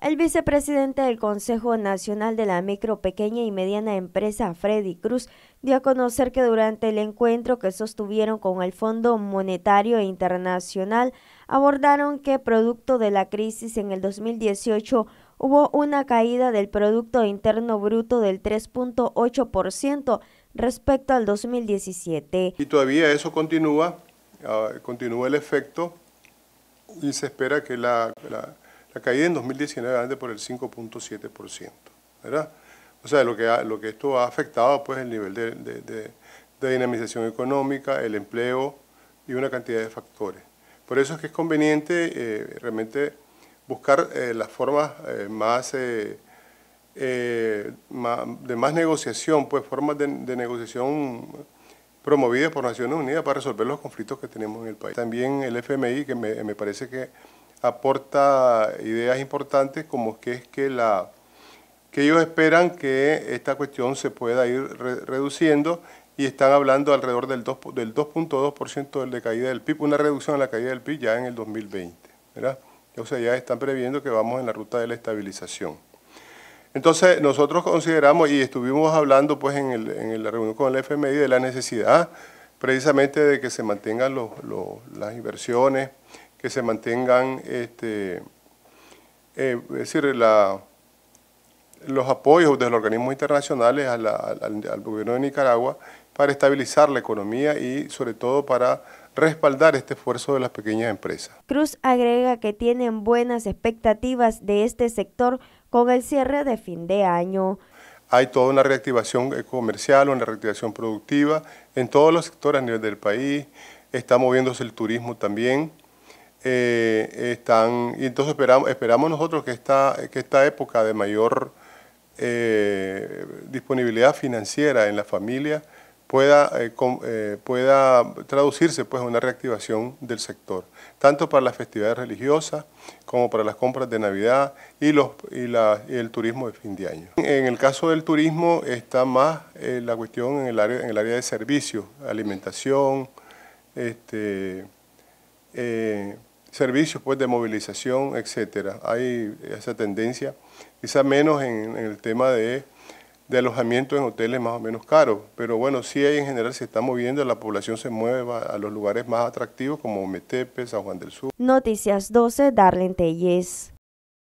El vicepresidente del Consejo Nacional de la Micro, Pequeña y Mediana Empresa, Freddy Cruz, dio a conocer que durante el encuentro que sostuvieron con el Fondo Monetario Internacional, abordaron que producto de la crisis en el 2018 hubo una caída del Producto Interno Bruto del 3.8% respecto al 2017. Y todavía eso continúa, ah, continúa el efecto y se espera que la ha caída en 2019 grande por el 5.7%, ¿verdad? O sea, lo que, lo que esto ha afectado pues el nivel de, dinamización económica, el empleo y una cantidad de factores. Por eso es que es conveniente eh, realmente buscar eh, las formas eh, más, de más negociación, pues formas de, negociación promovidas por Naciones Unidas para resolver los conflictos que tenemos en el país. También el FMI, que me parece que aporta ideas importantes como que es que, la, que ellos esperan que esta cuestión se pueda ir reduciendo y están hablando alrededor del 2.2% del de caída del PIB, una reducción en la caída del PIB ya en el 2020. ¿verdad? O sea, ya están previendo que vamos en la ruta de la estabilización. Entonces, nosotros consideramos y estuvimos hablando pues en, el, en la reunión con el FMI de la necesidad precisamente de que se mantengan las inversiones, que se mantengan, este, eh, decir, los apoyos de los organismos internacionales al, al, gobierno de Nicaragua para estabilizar la economía y sobre todo para respaldar este esfuerzo de las pequeñas empresas. Cruz agrega que tienen buenas expectativas de este sector con el cierre de fin de año. Hay toda una reactivación eh, comercial, una reactivación productiva en todos los sectores a nivel del país. Está moviéndose el turismo también. Eh, están, y entonces esperamos, esperamos nosotros que esta, que esta época de mayor eh, disponibilidad financiera en la familia pueda, eh, pueda traducirse pues, una reactivación del sector, tanto para las festividades religiosas como para las compras de Navidad y, los, y, el turismo de fin de año. En el caso del turismo está más la cuestión en el, área, en el área de servicios, alimentación, este, servicios pues, de movilización, etcétera. Hay esa tendencia, quizá menos en, el tema de, alojamiento en hoteles más o menos caros, pero bueno, sí hay en general se está moviendo, la población se mueve a, los lugares más atractivos como Metepe, San Juan del Sur. Noticias 12, Darlene Telles.